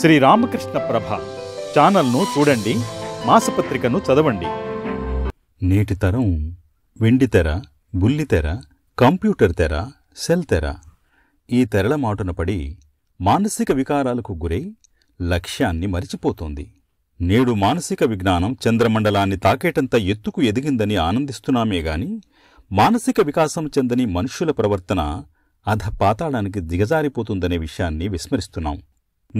శ్రీ రామకృష్ణ ప్రభ ఛానల్ను చూడండి మాసపత్రికను చదవండి నేటి తరం వెండి తెర బుల్లి తెర కంప్యూటర్ తెర సెల్ తెర ఈ తెరల మాటున పడి మానసిక వికారాలకు గురై లక్ష్యాన్ని మరిచిపోతోంది నేడు మానసిక విజ్ఞానం చంద్రమండలాన్ని తాకేటంత ఎత్తుకు ఎదిగిందని ఆనందిస్తున్నామే గాని మానసిక వికాసం చెందని మనుష్యుల ప్రవర్తన పాతాళానికి దిగజారిపోతుందనే విషయాన్ని విస్మరిస్తున్నాం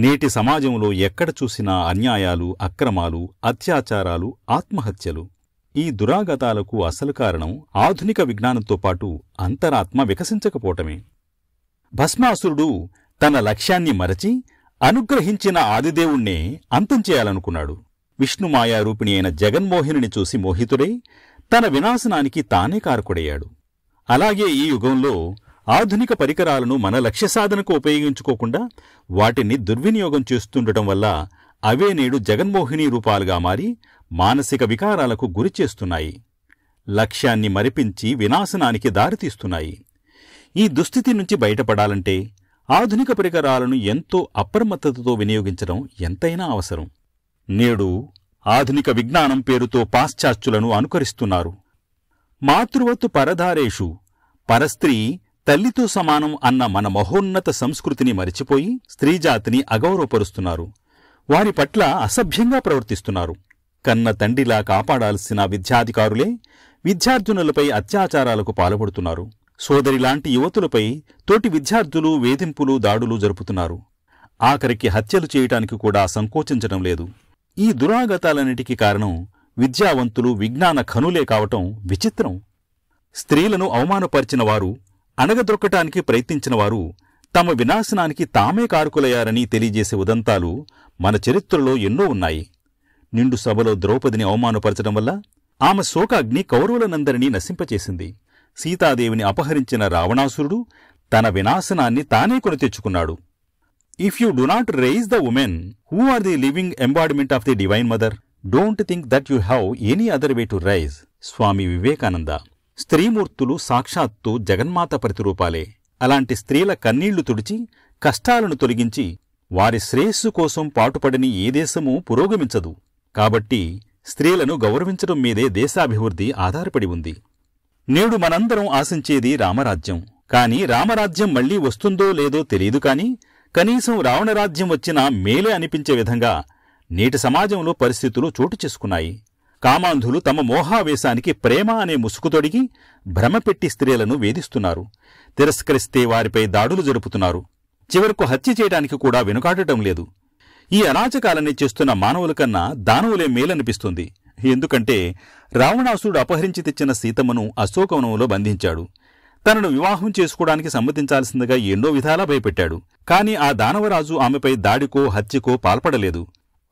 నేటి సమాజంలో ఎక్కడ చూసినా అన్యాయాలు అక్రమాలు అత్యాచారాలు ఆత్మహత్యలు ఈ దురాగతాలకు అసలు కారణం ఆధునిక విజ్ఞానంతో పాటు అంతరాత్మ వికసించకపోవటమే భస్మాసురుడు తన లక్ష్యాన్ని మరచి అనుగ్రహించిన ఆదిదేవుణ్ణే అంతం చేయాలనుకున్నాడు విష్ణుమాయారూపిణి అయిన జగన్మోహినిని చూసి మోహితుడై తన వినాశనానికి తానే కారకుడయ్యాడు అలాగే ఈ యుగంలో ఆధునిక పరికరాలను మన లక్ష్య సాధనకు ఉపయోగించుకోకుండా వాటిని దుర్వినియోగం చేస్తుండటం వల్ల అవే నేడు జగన్మోహిని రూపాలుగా మారి మానసిక వికారాలకు గురిచేస్తున్నాయి లక్ష్యాన్ని మరిపించి వినాశనానికి దారితీస్తున్నాయి ఈ దుస్థితి నుంచి బయటపడాలంటే ఆధునిక పరికరాలను ఎంతో అప్రమత్తతతో వినియోగించడం ఎంతైనా అవసరం నేడు ఆధునిక విజ్ఞానం పేరుతో పాశ్చాత్యులను అనుకరిస్తున్నారు మాతృవత్తు పరధారేషు పరస్త్రీ తల్లితో సమానం అన్న మన మహోన్నత సంస్కృతిని మరిచిపోయి స్త్రీజాతిని అగౌరవపరుస్తున్నారు వారి పట్ల అసభ్యంగా ప్రవర్తిస్తున్నారు కన్న తండ్రిలా కాపాడాల్సిన విద్యాధికారులే విద్యార్థునులపై అత్యాచారాలకు పాల్పడుతున్నారు సోదరిలాంటి యువతులపై తోటి విద్యార్థులు వేధింపులు దాడులు జరుపుతున్నారు ఆఖరికి హత్యలు చేయటానికి కూడా సంకోచించడం లేదు ఈ దురాగతాలన్నిటికీ కారణం విద్యావంతులు విజ్ఞాన ఖనులే కావటం విచిత్రం స్త్రీలను అవమానపరిచిన వారు అణగదొక్కటానికి ప్రయత్నించిన వారు తమ వినాశనానికి తామే కారుకులయ్యారని తెలియజేసే ఉదంతాలు మన చరిత్రలో ఎన్నో ఉన్నాయి నిండు సభలో ద్రౌపదిని అవమానపరచడం వల్ల ఆమె శోకాగ్ని కౌరవులనందరినీ నశింపచేసింది సీతాదేవిని అపహరించిన రావణాసురుడు తన వినాశనాన్ని తానే కొని తెచ్చుకున్నాడు if you do not raise the women who are the living embodiment of the divine mother don't think that you have any other way to rise Swami Vivekananda స్త్రీమూర్తులు సాక్షాత్తు జగన్మాత ప్రతిరూపాలే అలాంటి స్త్రీల కన్నీళ్లు తుడిచి కష్టాలను తొలగించి వారి శ్రేయస్సు కోసం పాటుపడని ఏ దేశమూ పురోగమించదు కాబట్టి స్త్రీలను గౌరవించడం మీదే దేశాభివృద్ధి ఆధారపడి ఉంది నేడు మనందరం ఆశించేది రామరాజ్యం కాని రామరాజ్యం మళ్లీ వస్తుందో లేదో తెలియదు కాని కనీసం రావణరాజ్యం వచ్చినా మేలే అనిపించే విధంగా నేటి సమాజంలో పరిస్థితులు చోటు చేసుకున్నాయి కామాంధులు తమ మోహావేశానికి ప్రేమ అనే ముసుగుతొడిగి భ్రమపెట్టి స్త్రీలను వేధిస్తున్నారు తిరస్కరిస్తే వారిపై దాడులు జరుపుతున్నారు చివరకు హత్య చేయడానికి కూడా వెనుకాడటం లేదు ఈ అరాచకాలన్నీ చేస్తున్న మానవుల కన్నా దానవులే మేలనిపిస్తుంది ఎందుకంటే రావణాసుడు అపహరించి తెచ్చిన సీతమ్మను అశోకవనంలో బంధించాడు తనను వివాహం చేసుకోవడానికి సమ్మతించాల్సిందిగా ఎన్నో విధాలా భయపెట్టాడు కాని ఆ దానవరాజు ఆమెపై దాడికో హత్యకో పాల్పడలేదు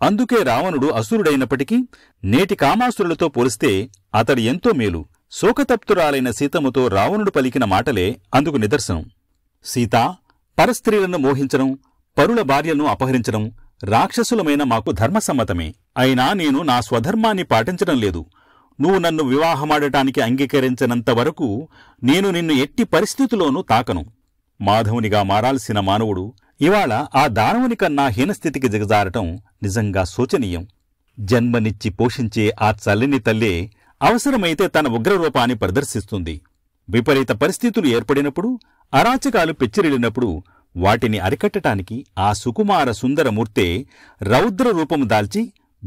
అందుకే రావణుడు అసురుడైనప్పటికీ నేటి కామాసురులతో పోలిస్తే అతడు ఎంతో మేలు శోకతప్తురాలైన సీతముతో రావణుడు పలికిన మాటలే అందుకు నిదర్శనం సీత పరస్త్రీలను మోహించడం పరుల భార్యలను అపహరించడం రాక్షసులమైన మాకు ధర్మసమ్మతమే అయినా నేను నా స్వధర్మాన్ని పాటించడం లేదు నువ్వు నన్ను వివాహమాడటానికి అంగీకరించినంత వరకు నేను నిన్ను ఎట్టి పరిస్థితిలోనూ తాకను మాధవునిగా మారాల్సిన మానవుడు ఇవాళ ఆ దానవుని కన్నా హీనస్థితికి దిగజారటం నిజంగా శోచనీయం జన్మనిచ్చి పోషించే ఆ చల్లని తల్లే అవసరమైతే తన ఉగ్రరూపాన్ని ప్రదర్శిస్తుంది విపరీత పరిస్థితులు ఏర్పడినప్పుడు అరాచకాలు పెచ్చిరిల్లినప్పుడు వాటిని అరికట్టటానికి ఆ సుకుమార సుందరమూర్తే రౌద్ర రూపము దాల్చి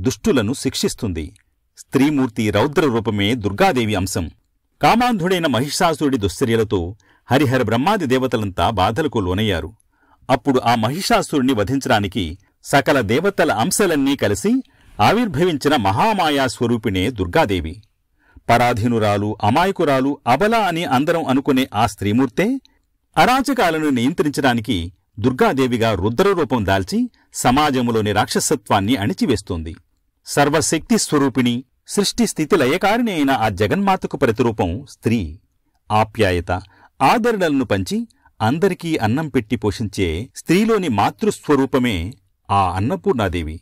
దుష్టులను శిక్షిస్తుంది స్త్రీమూర్తి రౌద్రరూపమే దుర్గాదేవి అంశం కామాంధుడైన మహిషాసురుడి దుశ్చర్యలతో హరిహర బ్రహ్మాది దేవతలంతా బాధలకు లోనయ్యారు అప్పుడు ఆ మహిషాసురుణ్ణి వధించడానికి సకల దేవతల అంశలన్నీ కలిసి ఆవిర్భవించిన మహామాయా స్వరూపిణే దుర్గాదేవి పరాధీనురాలు అమాయకురాలు అబల అని అందరం అనుకునే ఆ స్త్రీమూర్తే అరాచకాలను నియంత్రించడానికి దుర్గాదేవిగా రుద్రరూపం దాల్చి సమాజంలోని రాక్షసత్వాన్ని అణిచివేస్తుంది సర్వశక్తి స్వరూపిణి సృష్టి స్థితి లయకారిణి అయిన ఆ జగన్మాతకు ప్రతిరూపం స్త్రీ ఆప్యాయత ఆదరణలను పంచి అందరికీ అన్నం పెట్టి పోషించే స్త్రీలోని మాతృస్వరూపమే ఆ అన్నపూర్ణాదేవి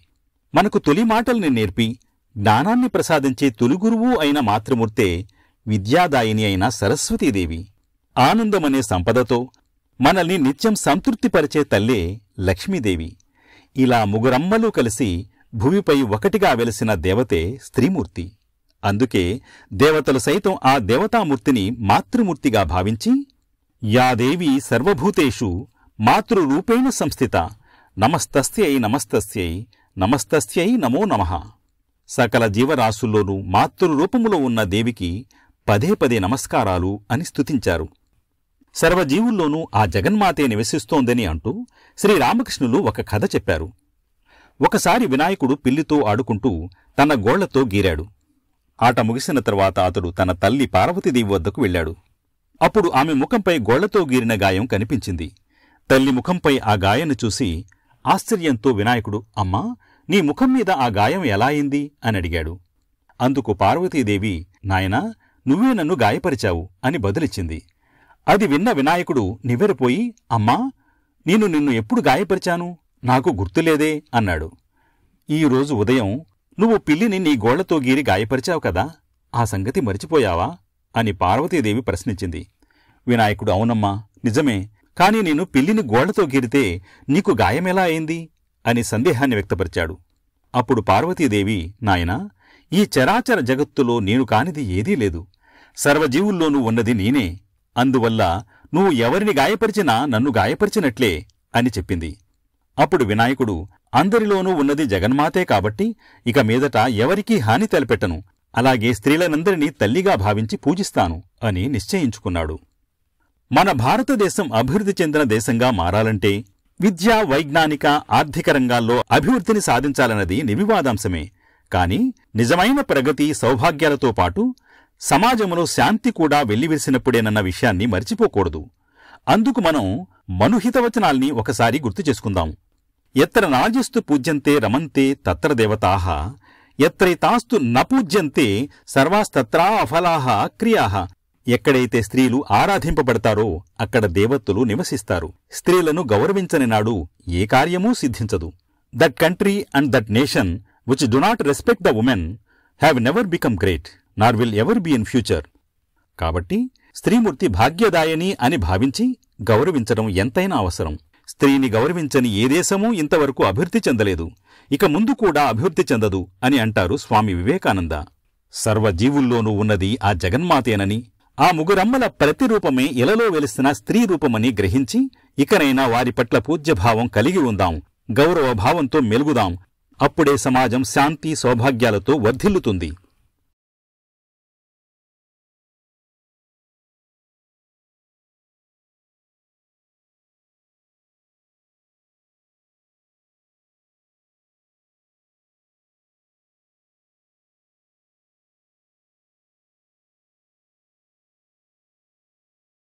మనకు తొలి మాటల్ని నేర్పి జ్ఞానాన్ని ప్రసాదించే తొలి గురువు అయిన మాతృమూర్తే విద్యాదాయిని అయిన సరస్వతీదేవి ఆనందమనే సంపదతో మనల్ని నిత్యం సంతృప్తిపరిచే తల్లే లక్ష్మీదేవి ఇలా ముగురమ్మలు కలిసి భూమిపై ఒకటిగా వెలిసిన దేవతే స్త్రీమూర్తి అందుకే దేవతలు సైతం ఆ దేవతామూర్తిని మాతృమూర్తిగా భావించి యా దేవీ సర్వభూతేషు మాతృరూపేణ సంస్థిత నమస్తస్యై నమస్తస్యై నమస్తస్యై నమో నమ సకల జీవరాశుల్లోనూ మాతృరూపములో ఉన్న దేవికి పదే పదే నమస్కారాలు అని స్తుతించారు సర్వజీవుల్లోనూ ఆ జగన్మాతే నివసిస్తోందని అంటూ శ్రీరామకృష్ణులు ఒక కథ చెప్పారు ఒకసారి వినాయకుడు పిల్లితో ఆడుకుంటూ తన గోళ్లతో గీరాడు ఆట ముగిసిన తర్వాత అతడు తన తల్లి పార్వతీదేవి వద్దకు వెళ్ళాడు అప్పుడు ఆమె ముఖంపై గోళ్లతో గీరిన గాయం కనిపించింది తల్లి ముఖంపై ఆ గాయను చూసి ఆశ్చర్యంతో వినాయకుడు అమ్మా నీ ముఖం మీద ఆ గాయం ఎలా అయింది అని అడిగాడు అందుకు పార్వతీదేవి నాయనా నువ్వే నన్ను గాయపరిచావు అని బదులిచ్చింది అది విన్న వినాయకుడు నివ్వెరపోయి అమ్మా నేను నిన్ను ఎప్పుడు గాయపరిచాను నాకు గుర్తులేదే అన్నాడు ఈరోజు ఉదయం నువ్వు పిల్లిని నీ గోళ్లతో గీరి గాయపరిచావు కదా ఆ సంగతి మరిచిపోయావా అని పార్వతీదేవి ప్రశ్నించింది వినాయకుడు అవునమ్మా నిజమే కాని నేను పిల్లిని గోళ్లతో గీరితే నీకు గాయమెలా అయింది అని సందేహాన్ని వ్యక్తపరిచాడు అప్పుడు పార్వతీదేవి నాయనా ఈ చరాచర జగత్తులో నేను కానిది ఏదీ లేదు సర్వజీవుల్లోనూ ఉన్నది నేనే అందువల్ల నువ్వు ఎవరిని గాయపరిచినా నన్ను గాయపరిచినట్లే అని చెప్పింది అప్పుడు వినాయకుడు అందరిలోనూ ఉన్నది జగన్మాతే కాబట్టి ఇక మీదట ఎవరికీ హాని తలపెట్టను అలాగే స్త్రీలనందరినీ తల్లిగా భావించి పూజిస్తాను అని నిశ్చయించుకున్నాడు మన భారతదేశం అభివృద్ధి చెందిన దేశంగా మారాలంటే విద్యా వైజ్ఞానిక ఆర్థిక రంగాల్లో అభివృద్ధిని సాధించాలన్నది నివివాదాంశమే కాని నిజమైన ప్రగతి సౌభాగ్యాలతో పాటు సమాజంలో శాంతి కూడా వెల్లివిరిసినప్పుడేనన్న విషయాన్ని మరిచిపోకూడదు అందుకు మనం మనుహితవచనాల్ని ఒకసారి గుర్తు చేసుకుందాం ఎత్ర నాజస్తు పూజ్యంతే రమంతే తత్ర దేవతాహ ఎత్రైతాస్తు నపూజ్యంతే సర్వాస్తత్రా అఫలాహ క్రియాః ఎక్కడైతే స్త్రీలు ఆరాధింపబడతారో అక్కడ దేవతలు నివసిస్తారు స్త్రీలను గౌరవించని నాడు ఏ కార్యమూ సిద్ధించదు that country and that nation which do not respect the women have never become great nor will ever be in future కాబట్టి స్త్రీమూర్తి భాగ్యదాయని అని భావించి గౌరవించడం ఎంతైనా అవసరం స్త్రీని గౌరవించని ఏ దేశమూ ఇంతవరకు అభివృద్ధి చెందలేదు ఇక ముందు కూడా అభివృద్ధి చెందదు అని అంటారు స్వామి వివేకానంద సర్వజీవుల్లోనూ ఉన్నది ఆ జగన్మాతేనని ఆ ముగురమ్మల ప్రతిరూపమే ఇలలో వెలిసిన స్త్రీ రూపమని గ్రహించి ఇకనైనా వారి పట్ల పూజ్యభావం కలిగి ఉందాం గౌరవభావంతో మెలుగుదాం అప్పుడే సమాజం శాంతి సౌభాగ్యాలతో వర్ధిల్లుతుంది